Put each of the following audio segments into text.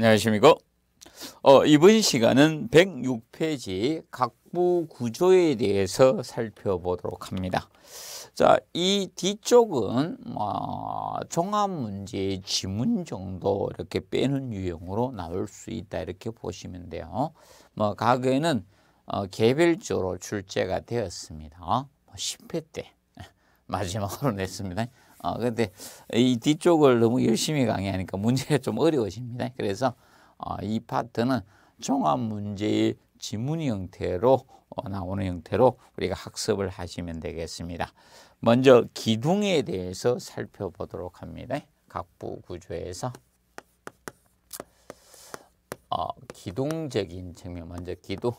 안녕하십니까. 어, 이번 시간은 106페이지 각부 구조에 대해서 살펴보도록 합니다. 자, 이 뒤쪽은 어, 종합 문제 지문 정도 이렇게 빼는 유형으로 나올 수 있다 이렇게 보시면 돼요. 뭐과거는 어, 개별적으로 출제가 되었습니다. 10회 뭐, 때 마지막으로 냈습니다. 어, 근데 이 뒤쪽을 너무 열심히 강의하니까 문제가 좀 어려워집니다. 그래서 어, 이 파트는 종합 문제의 지문 형태로 어, 나오는 형태로 우리가 학습을 하시면 되겠습니다. 먼저 기둥에 대해서 살펴보도록 합니다. 각부 구조에서 어, 기둥적인 측면 먼저 기둥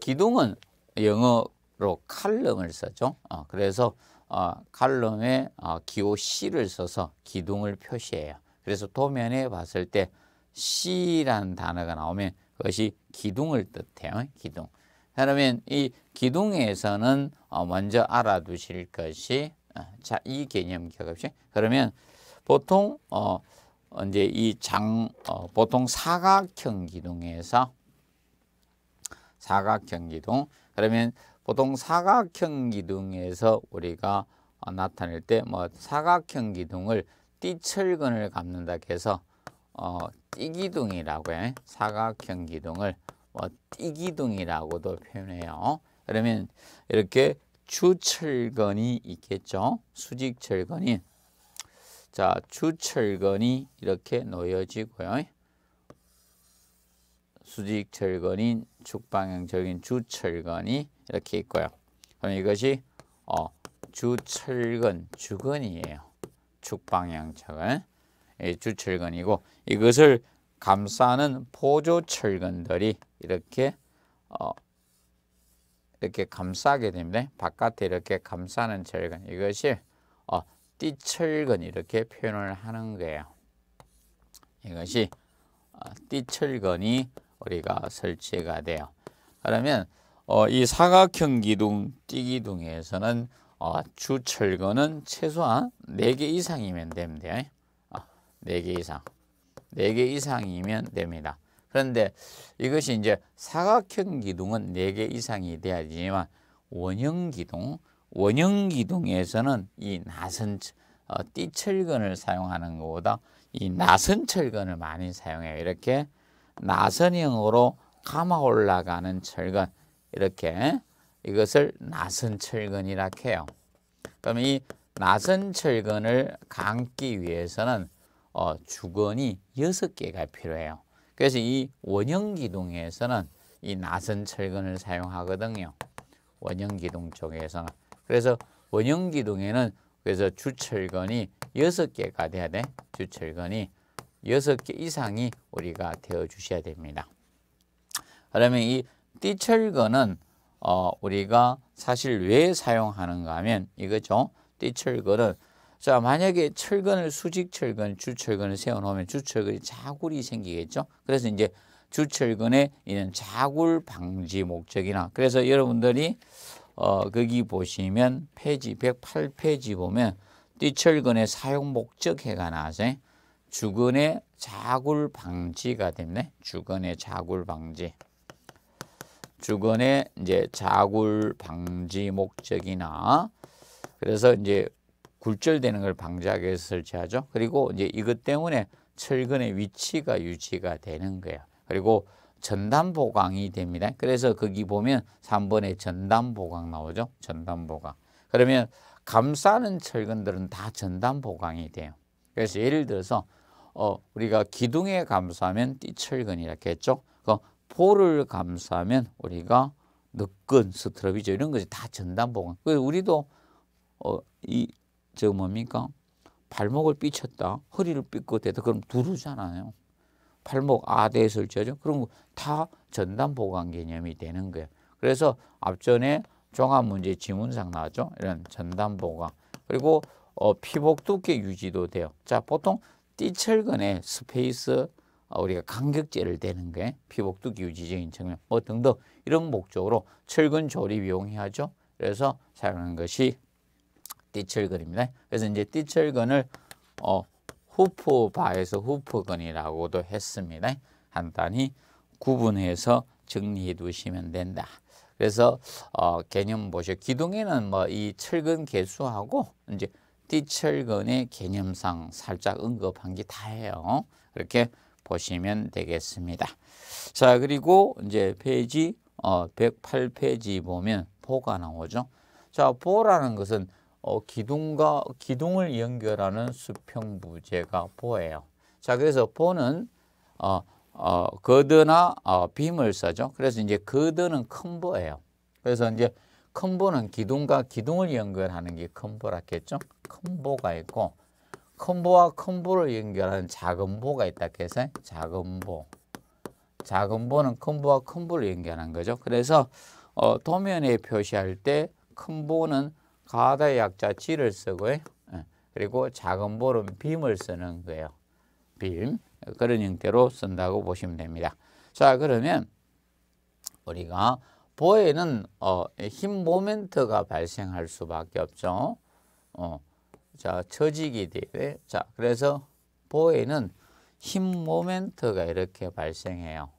기둥은 영어로 칼럼을 써죠 어, 그래서 어, 칼럼에 어, 기호 C를 써서 기둥을 표시해요. 그래서 도면에 봤을 때 C라는 단어가 나오면 그것이 기둥을 뜻해요. 기둥. 그러면 이 기둥에서는 어, 먼저 알아두실 것이 자, 이 개념 기억합시다. 그러면 보통 어 이제 이장 보통 사각형 기둥에서 사각형 기둥 그러면 보통 사각형 기둥에서 우리가 어, 나타낼 때뭐 사각형 기둥을 띠철근을 감는다 해서 어, 띠기둥이라고 해. 사각형 기둥을 뭐 띠기둥이라고도 표현해요. 그러면 이렇게 주철근이 있겠죠. 수직철근이. 자, 주철근이 이렇게 놓여지고요. 수직철근인 축방향적인 주철근이 이렇게 있고요. 그럼 이것이 어, 주철근, 주근이에요. 축방향적은 예, 주철근이고 이것을 감싸는 보조철근들이 이렇게 어, 이렇게 감싸게 됩니다. 바깥에 이렇게 감싸는 철근 이것이 어, 띠철근 이렇게 표현을 하는 거예요. 이것이 어, 띠철근이 우리가 설치가 돼요. 그러면 어, 이 사각형 기둥, 띠기둥에서는 어, 주철거는 최소한 4개 이상이면 됩니다. 아, 어, 4개 이상. 4개 이상이면 됩니다. 그런데 이것이 이제 사각형 기둥은 4개 이상이 돼야지만 원형 기둥, 원형 기둥에서는 이 나선 어, 띠철근을 사용하는 것보다 이 나선 철근을 많이 사용해요. 이렇게 나선형으로 감아 올라가는 철근 이렇게 이것을 나선철근이라 해요. 그럼 이 나선철근을 감기 위해서는 어, 주건이 6개가 필요해요. 그래서 이 원형기둥에서는 이 나선철근을 사용하거든요. 원형기둥 쪽에서는. 그래서 원형기둥에는 그래서 주철근이 6개가 돼야 돼. 주철근이 여섯 개 이상이 우리가 되어 주셔야 됩니다. 그러면 이 띠철거는 어, 우리가 사실 왜 사용하는가 하면 이거죠. 띠철거는 자 만약에 철근을 수직철근, 주철근을 세워놓으면 주철근이 자굴이 생기겠죠. 그래서 이제 주철근에 있는 자굴 방지 목적이나 그래서 여러분들이 어, 거기 보시면 페이지 108페이지 보면 띠철근의 사용 목적 해가 나와서 주근의 자굴 방지가 됐네 주근의 자굴 방지. 주근의 이제 자굴 방지 목적이나 그래서 이제 굴절되는 걸 방지하기 위해서 설치하죠. 그리고 이제 이것 때문에 철근의 위치가 유지가 되는 거예요. 그리고 전담 보강이 됩니다. 그래서 거기 보면 3번에 전담 보강 나오죠. 전담 보강. 그러면 감싸는 철근들은 다 전담 보강이 돼요. 그래서 예를 들어서 어, 우리가 기둥에 감사하면 띠철근이라 했죠. 그 볼을 감사하면 우리가 늦근 스트럽이죠. 이런 것이 다전단보건그 우리도 어, 이, 저 뭡니까? 발목을 삐쳤다, 허리를 삐끗했다. 그럼 두루잖아요. 발목 아대에서 지어죠. 그런거 다전단 보관 개념이 되는 거예요. 그래서 앞전에 종합 문제 지문상 나왔죠. 이런 전단 보관. 그리고 어, 피복 두께 유지도 돼요. 자, 보통 띠철근의 스페이스 아, 우리가 간격제를 대는 게 피복두기 유지적인 측면 뭐 등등 이런 목적으로 철근 조립 이용해야죠. 그래서 사용하는 것이 띠철근입니다. 그래서 이제 띠철근을 어, 후프바에서 후프근이라고도 했습니다. 간단히 구분해서 정리해 두시면 된다. 그래서 어, 개념 보시 기둥에는 뭐 이 철근 개수하고 이제 띠철근의 개념상 살짝 언급한 게 다예요. 그렇게 보시면 되겠습니다. 자, 그리고 이제 페이지 어, 108페이지 보면 보가 나오죠. 자, 보라는 것은 어, 기둥과 기둥을 연결하는 수평부재가 보예요. 자, 그래서 보는 어, 어, 거드나 어, 빔을 써죠. 그래서 이제 거드는 큰 보예요. 그래서 이제 컴보는 기둥과 기둥을 연결하는 게 컴보라겠죠? 컴보가 있고 컴보와 컴보를 연결하는 작은 보가 있다 해서 작은 보. 작은 보는 컴보와 컴보를 연결하는 거죠. 그래서 어, 도면에 표시할 때 큰 보는 가다 약자 지를 쓰고요. 예, 그리고 작은 볼은 빔을 쓰는 거예요. 빔. 그런 형태로 쓴다고 보시면 됩니다. 자, 그러면 우리가 보에는 어, 힘 모멘트가 발생할 수밖에 없죠. 어, 자, 처지기 뒤에. 자, 그래서 보에는 힘 모멘트가 이렇게 발생해요.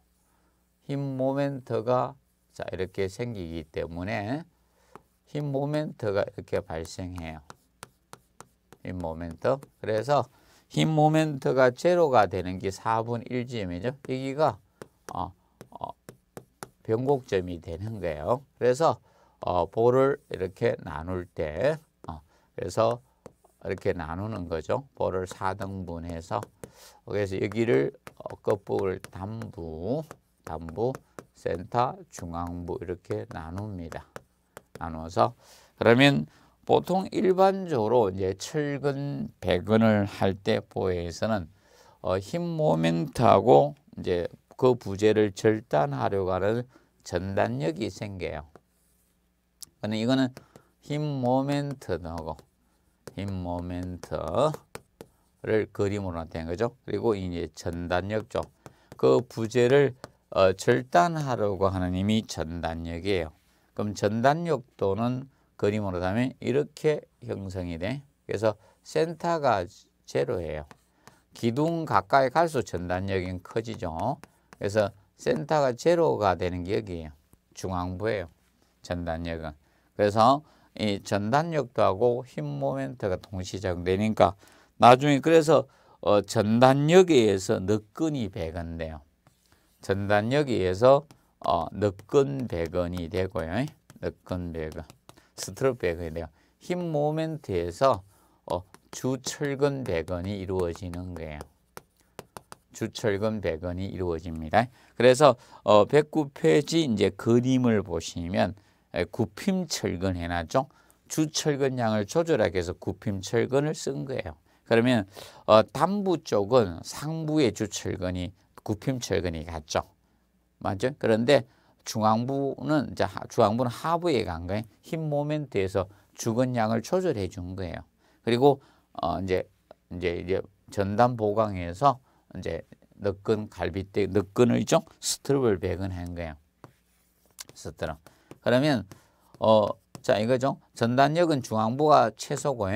힘 모멘트가 자, 이렇게 생기기 때문에 힘 모멘트가 이렇게 발생해요. 힘 모멘트. 그래서 힘 모멘트가 제로가 되는 게 4분 1g이죠. 여기가 어, 변곡점이 되는 거예요. 그래서 어, 볼을 이렇게 나눌 때 어, 그래서 이렇게 나누는 거죠. 볼을 4등분해서 그래서 여기를 어, 끝부를 단부, 단부, 센터, 중앙부 이렇게 나눕니다. 나눠서 그러면 보통 일반적으로 이제 철근 배근을 할 때 보에서는 어, 힘 모멘트하고 이제 그 부재를 절단하려고 하는 전단력이 생겨요. 근데 이거는 힘 모멘트 넣고 힘 모멘트를 그림으로 나 거죠. 그리고 이제 전단력 쪽그 부재를 어, 절단하려고 하는 힘이 전단력이에요. 그럼 전단력도는 그림으로 하면 이렇게 형성이 돼. 그래서 센터가 제로예요. 기둥 가까이 갈수록 전단력이 커지죠. 그래서 센터가 제로가 되는 게 여기예요. 중앙부예요. 전단력은. 그래서 이 전단력도 하고 힘 모멘트가 동시 작용되니까 나중에 그래서 어 전단력에 의해서 늑근이 배건돼요. 전단력에 의해서 어 늑근 배건이 되고요. 늑근 배건. 스트롭 배건이 돼요. 힘 모멘트에서 어 주철근 배건이 이루어지는 거예요. 주철근 백언이 이루어집니다. 그래서 어, 109페이지 이제 그림을 보시면 구핌철근 해놨죠. 주철근 양을 조절하기 위해서 구핌철근을 쓴 거예요. 그러면 어, 단부 쪽은 상부의 주철근이 구핌철근이 갔죠. 맞죠? 그런데 중앙부는 이제 중앙부는 하부에 간 거예요. 힘 모멘트에서 주근 양을 조절해 준 거예요. 그리고 어, 이제 이제 이제 전단 보강에서 이제 너끈 갈비뼈 너끈을 좀 스트랩을 배근한 거예 스트럽. 그러면 어 자 이거죠. 전단력은 중앙부가 최소고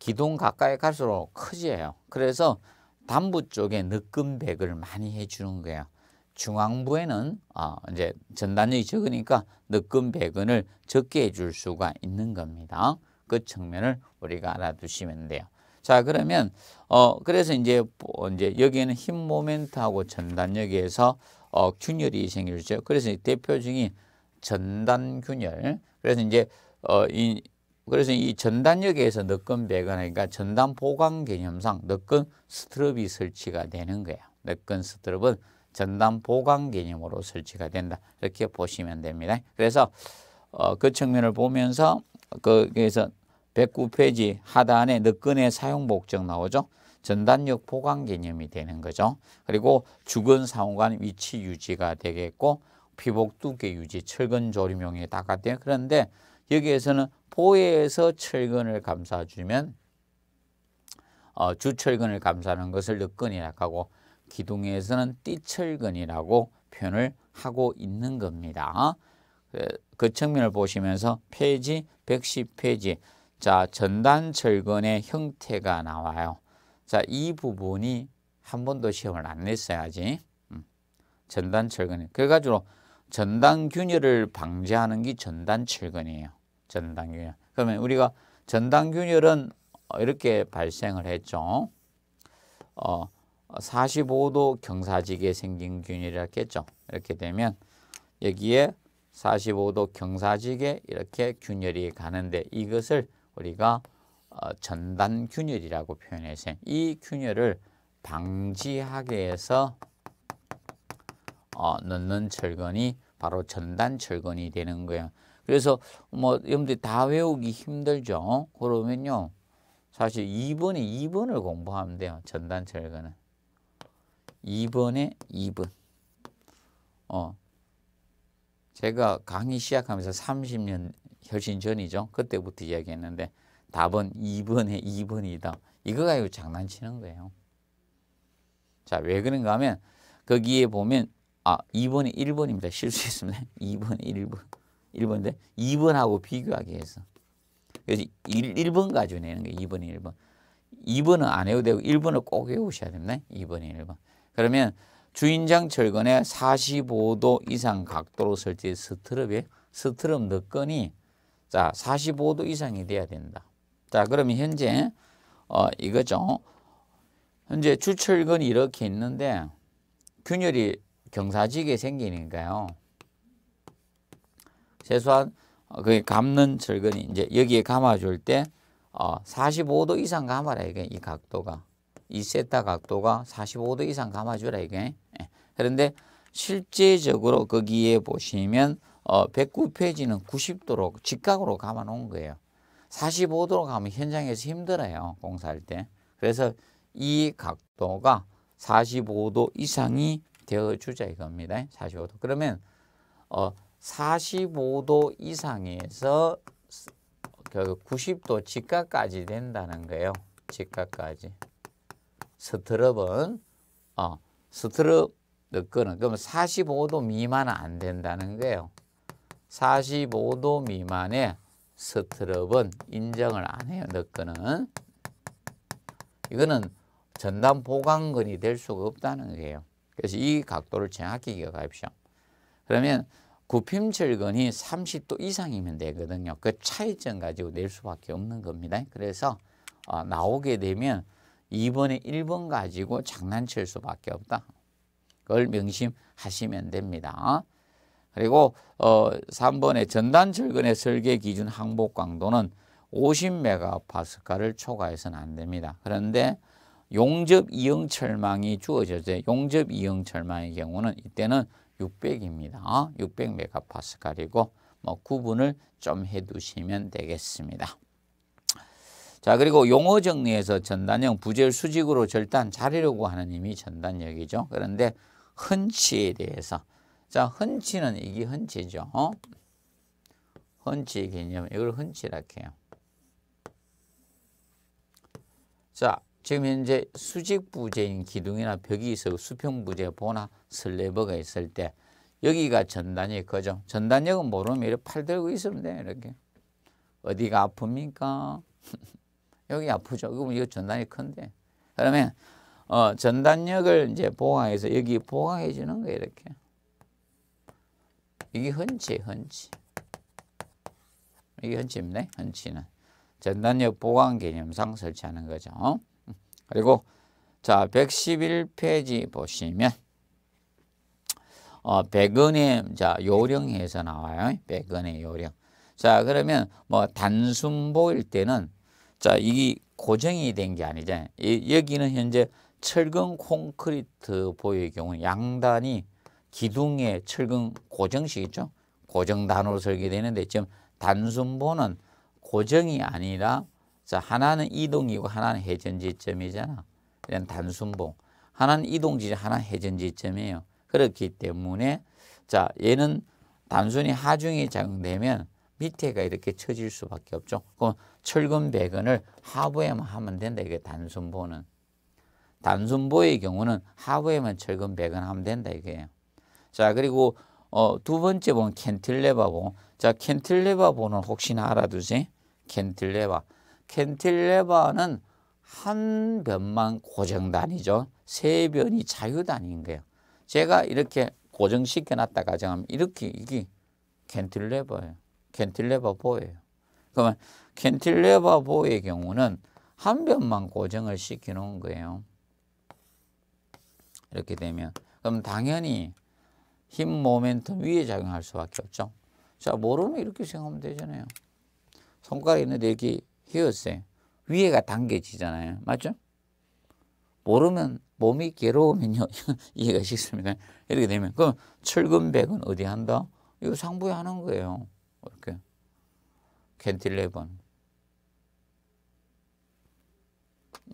기둥 가까이 갈수록 커지예요. 그래서 단부 쪽에 느끔 백을 많이 해주는 거예요. 중앙부에는 어, 이제 전단력이 적으니까 느끔 백은을 적게 해줄 수가 있는 겁니다. 그 측면을 우리가 알아두시면 돼요. 자, 그러면 어 그래서 이제 뭐, 이제 여기에는 힘 모멘트하고 전단력에서 어 균열이 생기죠. 그래서 대표적인 전단 균열. 그래서 이제 어 이 그래서 이 전단력에서 너건 배관하니까 전단 보강 개념상 너건 스트럽이 설치가 되는 거야. 너건 스트럽은 전단 보강 개념으로 설치가 된다. 이렇게 보시면 됩니다. 그래서 어, 그 측면을 보면서 거기에서 그, 109페이지 하단에 늦근의 사용 목적 나오죠. 전단력 보강 개념이 되는 거죠. 그리고 주근 상호간 위치 유지가 되겠고 피복 두께 유지, 철근 조림용에 다았대요 그런데 여기에서는 보에서 철근을 감싸주면 어, 주철근을 감싸는 것을 늦근이라고 하고 기둥에서는 띠철근이라고 표현을 하고 있는 겁니다. 그, 그 측면을 보시면서 페이지 110페이지 자, 전단 철근의 형태가 나와요. 자, 이 부분이 한 번도 시험을 안 냈어야지. 음. 전단 철근. 그래가지고 전단 균열을 방지하는 게 전단 철근이에요. 전단 균열. 그러면 우리가 전단 균열은 이렇게 발생을 했죠. 어, 45도 경사지게 생긴 균열이라고 했죠. 이렇게 되면 여기에 45도 경사지게 이렇게 균열이 가는데 이것을 우리가 어, 전단 균열이라고 표현해서 이 균열을 방지하게해서 어, 넣는 철근이 바로 전단 철근이 되는 거예요. 그래서 뭐 여러분들 다 외우기 힘들죠. 그러면요. 사실 2번에 2번을 공부하면 돼요. 전단 철근은. 2번에 2번. 어. 제가 강의 시작하면서 30년 훨씬 전이죠. 그때부터 이야기했는데 답은 2번에 2번이다. 이거 가지고 장난치는 거예요. 자, 왜 그런가 하면 거기에 보면 아, 2번이 1번입니다. 실수했습니다. 2번 1번. 1번인데 2번하고 비교하기 위해서. 그래서 1, 1번 가지고 내는 거예요. 2번이 1번. 2번은 안 해도 되고 1번을 꼭 외우셔야 됩니다. 2번이 1번. 그러면 주인장 철근에 45도 이상 각도로 설치해 스트럽에 스트럽 너건이 자, 45도 이상이 돼야 된다. 자, 그러면 현재 네. 어, 이거죠. 현재 주철근이 이렇게 있는데 균열이 경사지게 생기니까요. 최소한 그 감는 철근이 이제 여기에 감아줄 때 어, 45도 이상 감아라 이게 이 각도가 이 세타 각도가 45도 이상 감아주라 이게 예. 그런데 실제적으로 거기에 보시면 어, 109페이지는 90도로 직각으로 감아 놓은 거예요. 45도로 가면 현장에서 힘들어요. 공사할 때. 그래서 이 각도가 45도 이상이 되어 주자 이겁니다. 45도. 그러면 어 45도 이상에서 90도 직각까지 된다는 거예요. 직각까지. 스트럽은 어 스트럽 거는 그러면 45도 미만은 안 된다는 거예요. 45도 미만의 스트럽은 인정을 안 해요. 너거는 이거는 전담 보강근이 될 수가 없다는 거예요. 그래서 이 각도를 정확히 기억하시오 그러면 구핌철근이 30도 이상이면 되거든요. 그 차이점 가지고 낼 수밖에 없는 겁니다. 그래서 어, 나오게 되면 2번에 1번 가지고 장난칠 수밖에 없다. 그걸 명심하시면 됩니다. 그리고 어 3번에 전단 철근의 설계 기준 항복 광도는 50메가파스칼을 초과해서는 안 됩니다. 그런데 용접 이응 철망이 주어져서 용접 이응 철망의 경우는 이때는 600입니다. 600메가파스칼이고 뭐 구분을 좀 해두시면 되겠습니다. 자 그리고 용어 정리에서 전단형 부재를 수직으로 절단 자르려고 하는 이미 전단력이죠. 그런데 흔치에 대해서 자, 흔치는 이게 흔치죠. 어? 흔치 개념, 이걸 흔치라 해요. 자, 지금 현재 수직부재인 기둥이나 벽이 있어 수평부재 보나 슬래버가 있을 때 여기가 전단이 거죠. 전단력은 모르면 이렇게 팔 들고 있으면 돼 이렇게. 어디가 아픕니까? 여기 아프죠. 그러 이거 전단이 큰데. 그러면 어, 전단력을 이제 보강해서 여기 보강해 주는 거 이렇게. 이게 헌치 헌치. 이게 헌치입니다. 헌치는. 전단력 보강 개념상 설치하는 거죠. 어? 그리고 자 111페이지 보시면 어, 백은의 자 요령에서 나와요. 백은의 요령. 자 그러면 뭐 단순보일 때는 자 이게 고정이 된 게 아니잖아요. 이, 여기는 현재 철근 콘크리트 보의 경우 양단이 기둥의 철근 고정식이죠. 고정 단으로 설계되는데 지금 단순보는 고정이 아니라 자 하나는 이동이고 하나는 회전지점이잖아. 이런 단순보. 하나는 이동지점, 하나는 회전지점이에요. 그렇기 때문에 자 얘는 단순히 하중이 작용되면 밑에가 이렇게 처질 수밖에 없죠. 그럼 철근 배근을 하부에만 하면 된다. 이게 단순보는. 단순보의 경우는 하부에만 철근 배근하면 된다. 이게요. 자, 그리고 어, 두 번째 본 캔틸레바봉. 자, 캔틸레바봉은 혹시나 알아두지? 캔틸레바. 캔틸레바는 한 변만 고정단이죠. 세 변이 자유단인 거예요. 제가 이렇게 고정시켜 놨다 가정하면 이렇게 이게 캔틸레바예요. 캔틸레바 보예요. 그러면 캔틸레바 보의 경우는 한 변만 고정을 시켜 놓은 거예요. 이렇게 되면 그럼 당연히 힘 모멘텀 위에 작용할 수밖에 없죠. 자, 모르면 이렇게 생각하면 되잖아요. 손가락 있는데 여기 휘어요 위에가 당겨지잖아요. 맞죠? 모르면 몸이 괴로우면요. 이해가 쉽습니다. 이렇게 되면 그럼 철근백은 어디 한다? 이거 상부에 하는 거예요. 이렇게 캔틸레번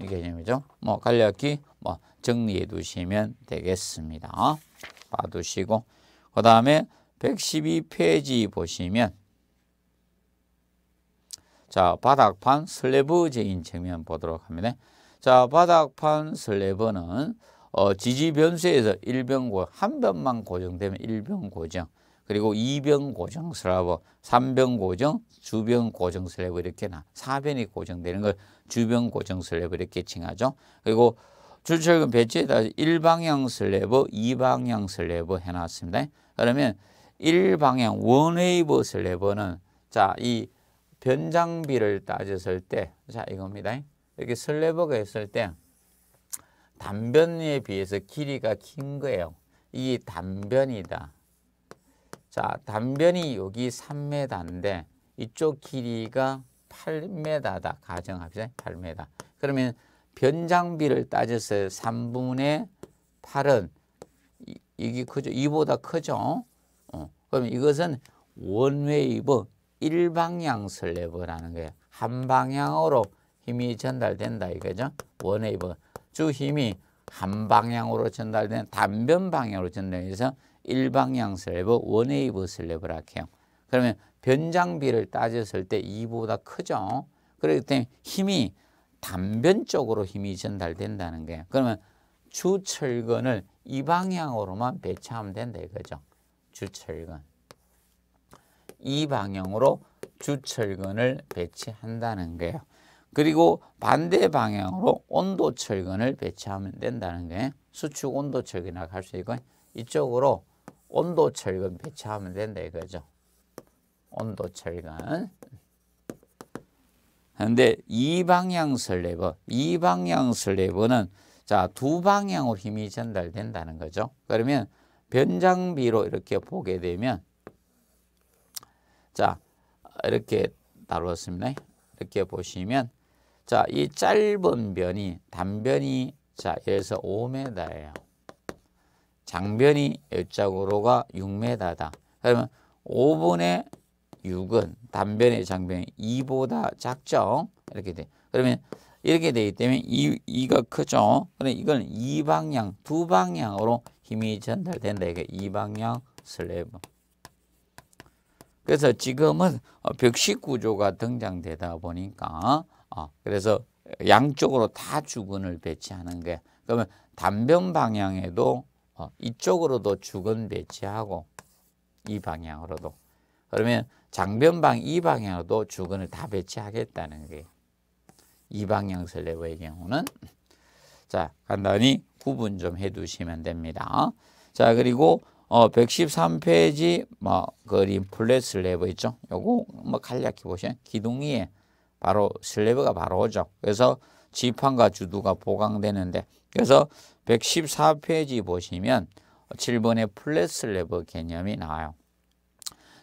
이 개념이죠. 뭐 간략히 뭐 정리해 두시면 되겠습니다. 봐두시고 그 다음에 112페이지 보시면 자 바닥판 슬래브 제인 측면 보도록 합니다. 자 바닥판 슬래브는 어, 지지 변수에서 1병 고정, 한 변만 고정되면 1병 고정, 그리고 2병 고정 슬래브, 3병 고정, 주변 고정 슬래브 이렇게 나, 4변이 고정되는 걸 주변 고정 슬래브 이렇게 칭하죠. 그리고 출출근 배치에다 1방향 슬래브, 2방향 슬래브 해놨습니다. 그러면 일방향 원웨이브 슬래브는 자, 이 변장비를 따졌을 때, 자, 이겁니다. 이렇게 슬래버가 있을 때, 단변에 비해서 길이가 긴 거예요. 이 단변이다. 자, 단변이 여기 3m인데, 이쪽 길이가 8m다. 가정합시다. 8m. 그러면 변장비를 따져서 3분의 8은 이, 게 크죠. 2보다 크죠. 어. 그럼 이것은 원웨이브 일방향 슬래브라는 거예요. 한 방향으로 힘이 전달된다 이거죠. 원웨이브 주 힘이 한 방향으로 전달된 단변 방향으로 전달해서 일방향 슬래브 원웨이브 슬래브라 해요. 그러면 변장비를 따졌을 때 2보다 크죠. 그렇기 때문에 힘이 단변 쪽으로 힘이 전달된다는 거예요. 그러면 주철근을 이 방향으로만 배치하면 된다 이거죠. 주철근. 이 방향으로 주철근을 배치한다는 거예요. 그리고 반대 방향으로 온도철근을 배치하면 된다는 거예요. 수축 온도철근이라고 할수 있고 이쪽으로 온도철근 배치하면 된다 이거죠. 온도철근. 그런데 이방향 슬래버, 이방향 슬래버는 자, 두 방향으로 힘이 전달된다는 거죠. 그러면 변장비로 이렇게 보게 되면 자, 이렇게 다루었습니다. 이렇게 보시면 자, 이 짧은 변이 단변이 자, 여기서 5m예요. 장변이 옆자으로가 6m다. 그러면 5분의 6은 단변의 장변 2보다 작죠. 이렇게 돼. 그러면 이렇게 되기 때문에 2, 2가 크죠. 그러 이건 2방향, 두 방향으로 힘이 전달된다. 이게 2방향 슬래브. 그래서 지금은 벽식 구조가 등장되다 보니까 어, 그래서 양쪽으로 다 주근을 배치하는 게 그러면 단변 방향에도 어, 이쪽으로도 주근 배치하고 이 방향으로도 그러면 장변방 이 방향으로도 주근을 다 배치하겠다는 게 이 방향 슬래고의 경우는 자 간단히 구분 좀 해두시면 됩니다. 자 그리고 어, 113페이지 뭐 그림 플랫 슬래브 있죠. 요거 뭐 간략히 보시면 기둥이에 바로 슬래브가 바로 오죠. 그래서 지판과 주두가 보강되는데 그래서 114페이지 보시면 7번의 플랫 슬래브 개념이 나와요.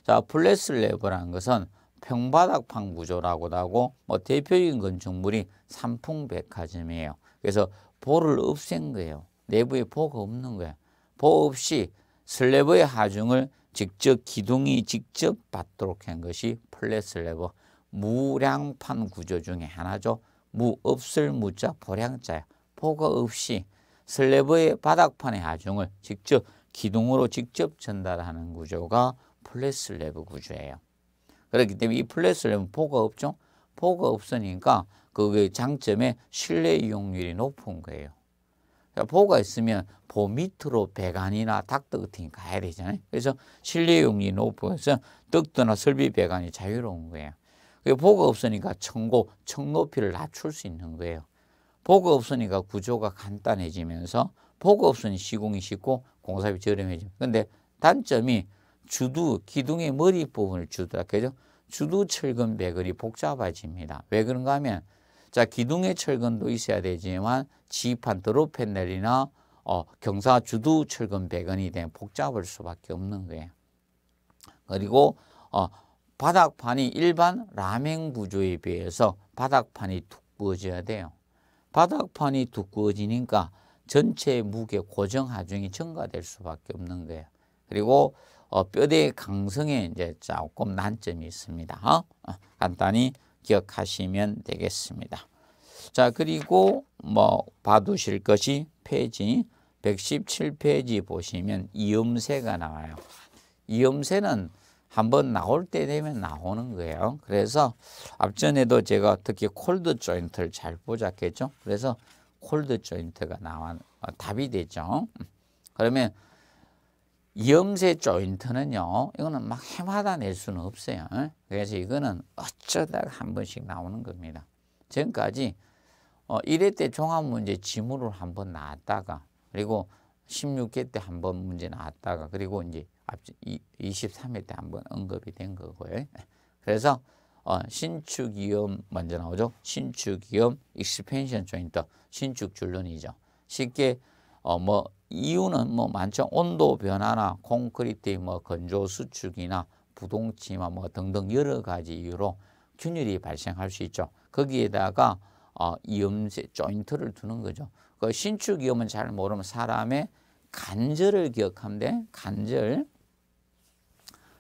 자, 플랫슬래브라는 것은 평바닥판 구조라고도 하고 뭐 대표적인 건축물이 삼풍백화점이에요. 그래서 보를 없앤 거예요. 내부에 보가 없는 거예요보 없이 슬래브의 하중을 직접 기둥이 직접 받도록 한 것이 플랫 슬래브 무량판 구조 중에 하나죠. 무 없을 무자 보량자야. 보가 없이 슬래브의 바닥판의 하중을 직접 기둥으로 직접 전달하는 구조가 플랫슬래브 구조예요. 그렇기 때문에 이 플랫슬래브는 포가 없죠. 포가 없으니까 그게 장점에 실내 이용률이 높은 거예요. 그러니까 포가 있으면 포 밑으로 배관이나 닥터그팅이 가야 되잖아요. 그래서 실내 이용률이 높아서 덕터나 설비 배관이 자유로운 거예요. 보가 없으니까 청고, 청높이를 낮출 수 있는 거예요. 보가 없으니까 구조가 간단해지면서 보가 없으니 시공이 쉽고 공사비 저렴해지고 근데 단점이 주두 기둥의 머리 부분을 주두라 그죠? 주두 철근 배근이 복잡해집니다. 왜 그런가 하면 자 기둥의 철근도 있어야 되지만 지판 드로 패널이나 어, 경사 주두 철근 배근이되 복잡할 수밖에 없는 거예요. 그리고 어, 바닥판이 일반 라멘 구조에 비해서 바닥판이 두꺼워져야 돼요. 바닥판이 두꺼워지니까 전체 무게 고정 하중이 증가될 수밖에 없는 거예요. 그리고 어, 뼈대 강성에 이제 조금 난점이 있습니다. 어? 어, 간단히 기억하시면 되겠습니다. 자, 그리고 뭐 봐두실 것이 페이지 117페이지 보시면 이음새가 나와요. 이음새는 한번 나올 때 되면 나오는 거예요. 그래서 앞전에도 제가 특히 콜드 조인트를 잘 보자겠죠. 그래서 콜드 조인트가 나와 어, 답이 되죠. 음. 그러면 염세 조인트는요. 이거는 막 해마다 낼 수는 없어요. 그래서 이거는 어쩌다가 한 번씩 나오는 겁니다. 지금까지 어, 1회 때 종합문제 지문으로 한번 나왔다가 그리고 16회 때 한번 문제 나왔다가 그리고 이제 23회 때 한번 언급이 된 거고요. 그래서 어, 신축이염 먼저 나오죠. 신축이염 익스펜션 조인트 신축 줄눈이죠. 쉽게 어, 뭐 이유는 뭐 많죠. 온도 변화나 콘크리트의 뭐 건조 수축이나 부동치마 뭐 등등 여러 가지 이유로 균열이 발생할 수 있죠. 거기에다가 어, 이음새 조인트를 두는 거죠. 그 신축 이음은 잘 모르면 사람의 간절을 기억하면 간절.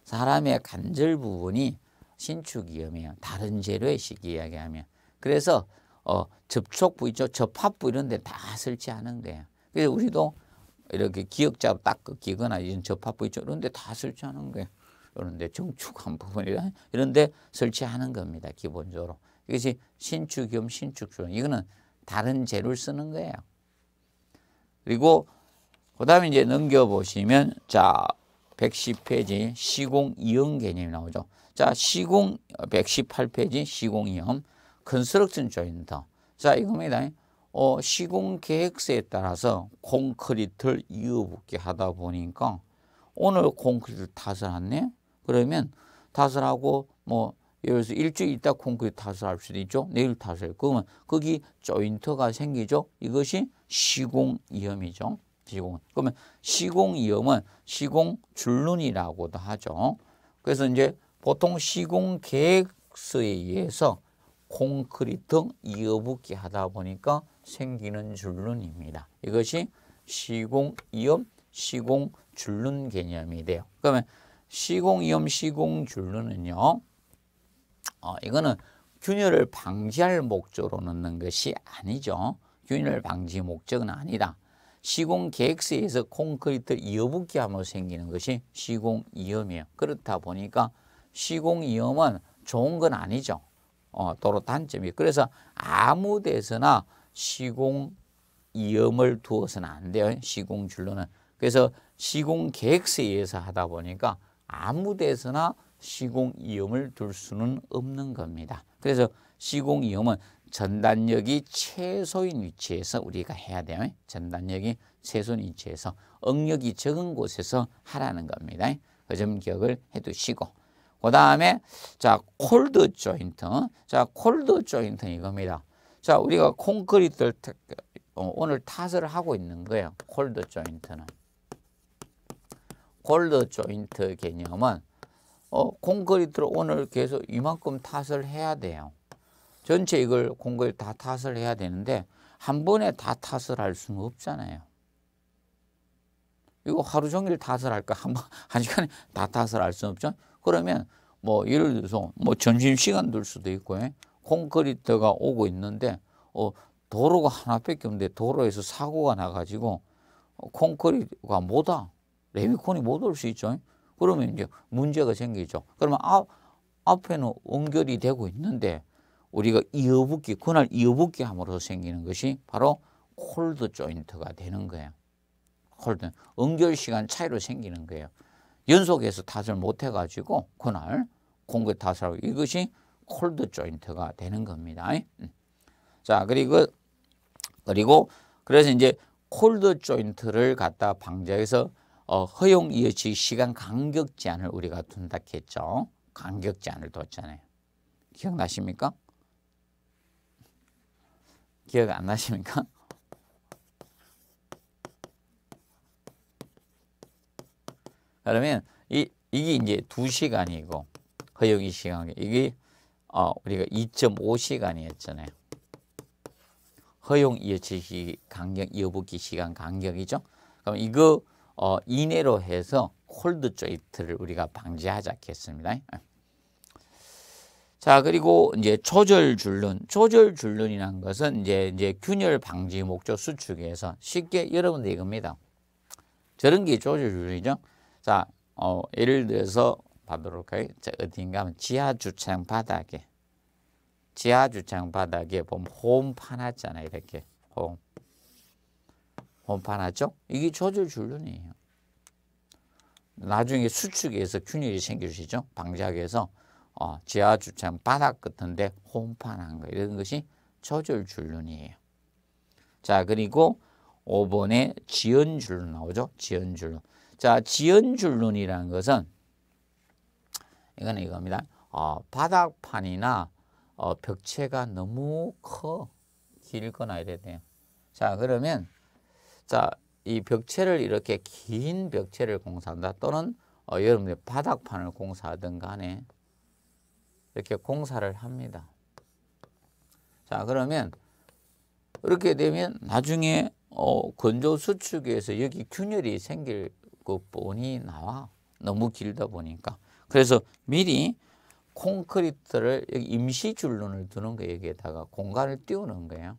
사람의 간절 부분이 신축이염이에요. 다른 재료의 시기 이야기하면. 그래서 어, 접촉부 있죠. 접합부 이런 데 다설치하는 거예요. 그래서 우리도 이렇게 기억자 닦기거나 이런 접합부 있죠. 그런데 다 설치하는 게 그런데 정축한 부분이라 이런데 설치하는 겁니다. 기본적으로. 이것이 신축 겸 신축조론. 이거는 다른 재료를 쓰는 거예요. 그리고 그 다음에 이제 넘겨보시면 자 110페이지 시공 이형 개념이 나오죠. 자 시공 118페이지 시공 이형 컨스트럭션 조인터. 자 이겁니다. 어, 시공 계획서에 따라서 콘크리트를 이어붙게 하다 보니까 오늘 콘크리트를 타설했네. 그러면 타설하고 뭐 예를 들어서 일주일 있다 콘크리트 타설할 수도 있죠. 내일 타설. 그러면 거기 조인트가 생기죠. 이것이 시공 위험이죠. 시공. 그러면 시공 위험은 시공 줄눈이라고도 하죠. 그래서 이제 보통 시공 계획서에 의해서 콘크리트 이어붙기 하다 보니까 생기는 줄눈입니다. 이것이 시공이염, 시공줄눈 개념이 돼요. 그러면 시공이염, 시공줄눈은요. 어, 이거는 균열을 방지할 목적으로 넣는 것이 아니죠. 균열 방지 목적은 아니다. 시공 계획서에 서 콘크리트 이어붙기 하면 생기는 것이 시공 이염이에요. 그렇다 보니까 시공 이염은 좋은 건 아니죠. 어, 도로 단점이 그래서 아무 데서나 시공 이음을 두어서는 안 돼요. 시공 줄로는. 그래서 시공 계획서에 의해서 하다 보니까 아무 데서나 시공 이음을 둘 수는 없는 겁니다. 그래서 시공 이음은 전단력이 최소인 위치에서 우리가 해야 돼요. 전단력이 최소인 위치에서 응력이 적은 곳에서 하라는 겁니다. 그 점 기억을 해두시고 그 다음에 자 콜드 조인트 자 콜드 조인트 이겁니다. 자 우리가 콘크리트를 어, 오늘 탓을 하고 있는 거예요. 콜드 조인트는 콜드 조인트 개념은 어, 콘크리트를 오늘 계속 이만큼 탓을 해야 돼요. 전체 이걸 콘크리트 다 탓을 해야 되는데 한 번에 다 탓을 할 수는 없잖아요. 이거 하루 종일 탓을 할까? 한, 번, 한 시간에 다 탓을 할 수는 없죠. 그러면 뭐 예를 들어서 뭐 점심시간 될 수도 있고 예? 콘크리트가 오고 있는데 어, 도로가 하나밖에 없는데 도로에서 사고가 나가지고 콘크리트가 못 와. 레미콘이 못 올 수 있죠. 예? 그러면 이제 문제가 생기죠. 그러면 앞, 앞에는 응결이 되고 있는데 우리가 이어붙기, 그날 이어붙기 함으로써 생기는 것이 바로 콜드 조인트가 되는 거예요. 콜드, 응결 시간 차이로 생기는 거예요. 연속해서 탓을 못해가지고 그날 공급 탓을 하고 이것이 콜드 조인트가 되는 겁니다. 음. 자 그리고 그리고 그래서 이제 콜드 조인트를 갖다 방지해서 어, 허용 이어치 시간 간격 제한을 우리가 둔다 했죠. 간격 제한을 뒀잖아요. 기억나십니까? 기억 안 나십니까? 그러면 이, 이게 이제 2시간이고 허용이 시간 이게 어, 우리가 2.5시간이었잖아요. 허용 예치시 간격 여부기 시간 간격이죠. 그럼 이거 어, 이내로 해서 콜드 조이트를 우리가 방지하자 했습니다. 자 그리고 이제 조절 줄눈, 조절 줄눈이란 것은 이제 이제 균열 방지 목적 수축에서 쉽게 여러분들 이겁니다. 저런 게 조절 줄눈이죠. 자, 어, 예를 들어서 봐도록 할 자, 어딘가 하면 지하 주차장 바닥에 지하 주차장 바닥에 보면 홈판 하잖아요. 이렇게 홈 홈판 하죠? 이게 저질 줄눈이에요. 나중에 수축에서 균열이 생기시죠. 방지하서 어, 지하 주차장 바닥 같은데 홈판 한거 이런 것이 저질 줄눈이에요. 자 그리고 5번에 지연줄로 나오죠. 지연줄로. 자, 지연줄눈이라는 것은 이건 이겁니다. 어, 바닥판이나 어, 벽체가 너무 커 길거나 이래야 돼요. 자, 그러면 자, 이 벽체를 이렇게 긴 벽체를 공사한다 또는 어, 여러분들 바닥판을 공사하든 간에 이렇게 공사를 합니다. 자, 그러면 이렇게 되면 나중에 어, 건조 수축에서 여기 균열이 생길 끝부이 그 나와 너무 길다 보니까 그래서 미리 콘크리트를 임시 줄눈을 두는 거 여기에다가 공간을 띄우는 거예요.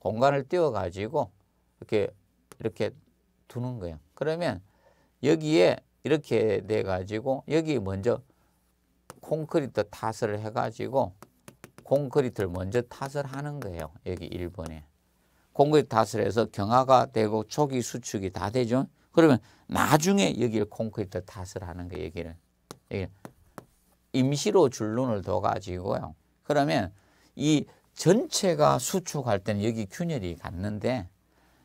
공간을 띄워 가지고 이렇게 이렇게 두는 거예요. 그러면 여기에 이렇게 돼 가지고 여기 먼저 콘크리트 타설을 해 가지고 콘크리트를 먼저 타설하는 거예요. 여기 1번에. 콘크리트 타설해서 경화가 되고 초기 수축이 다 되죠. 그러면 나중에 여기를 콘크리트 탓을 하는 거 여기를. 여기 임시로 줄눈을 둬가지고요. 그러면 이 전체가 수축할 때는 여기 균열이 갔는데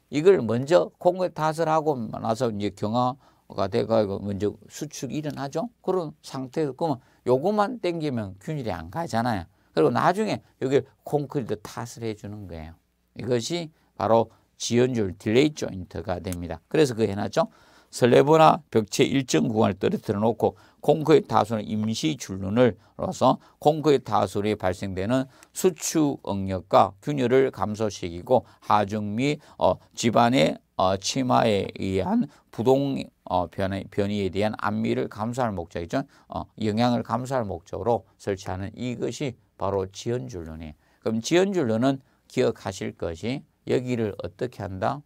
이걸 먼저 콩크리트 탓을 하고 나서 이제 경화가 돼가지고 먼저 수축이 일어나죠. 그런 상태에서 그러면 요것만 당기면 균열이 안 가잖아요. 그리고 나중에 여기 콘크리트 탓을 해주는 거예요. 이것이 바로 지연줄 딜레이 조인트가 됩니다. 그래서 그 해놨죠. 슬레버나 벽체 일정 구간을 떨어뜨려 놓고 공크의 다수는 임시 줄눈을로서 공크의 다수로 발생되는 수축 응력과 균열을 감소시키고 하중 및 어, 집안의 어, 치마에 의한 부동 어, 변이, 변이에 대한 안미를 감소할 목적이죠. 어, 영향을 감소할 목적으로 설치하는 이것이 바로 지연줄눈이에요. 그럼 지연줄눈은 기억하실 것이 여기를 어떻게 한다?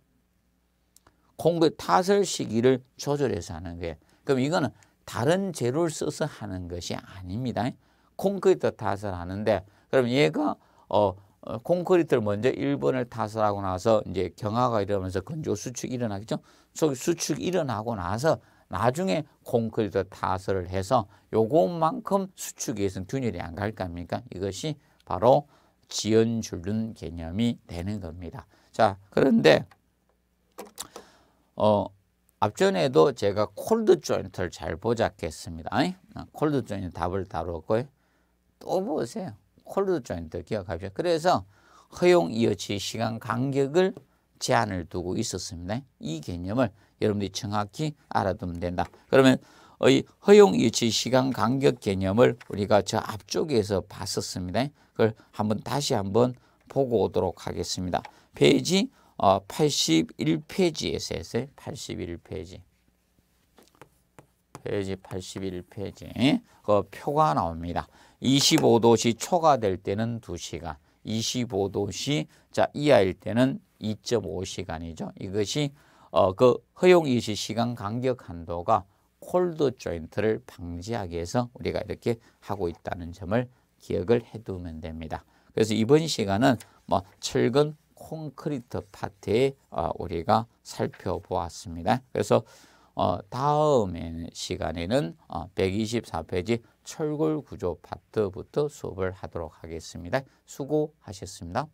공급 타설 시기를 조절해서 하는 거예요. 그럼 이거는 다른 재료를 써서 하는 것이 아닙니다. 콘크리트 타설하는데 그럼 얘가 어, 어 콘크리트를 먼저 1번을 타설하고 나서 이제 경화가 일어나면서 건조 수축이 일어나겠죠. 수축이 일어나고 나서 나중에 콘크리트 타설을 해서 요것만큼 수축에 의해서 균열이 안갈 겁니까? 이것이 바로 지연 줄눈 개념이 되는 겁니다. 자, 그런데 어 앞전에도 제가 콜드 조인트를 잘 보자겠습니다. 아니, 아, 콜드 조인트 답을 다뤘고요. 또 보세요. 콜드 조인트 기억하십시오. 그래서 허용 이어치 시간 간격을 제한을 두고 있었습니다. 이 개념을 여러분들이 정확히 알아두면 된다. 그러면 허용 유치 시간 간격 개념을 우리가 저 앞쪽에서 봤었습니다. 그걸 한번 다시 한번 보고 오도록 하겠습니다. 페이지 81페이지에서 했어요. 81페이지. 페이지 81페이지. 그 표가 나옵니다. 25도씨 초과될 때는 2시간, 25도씨 자 이하일 때는 2.5시간이죠. 이것이 어, 그 허용이시 시간 간격 한도가 콜드 조인트를 방지하기 위해서 우리가 이렇게 하고 있다는 점을 기억을 해두면 됩니다. 그래서 이번 시간은 뭐 철근 콘크리트 파트에 어, 우리가 살펴보았습니다. 그래서 어, 다음 시간에는 어, 124페이지 철골 구조 파트부터 수업을 하도록 하겠습니다. 수고하셨습니다.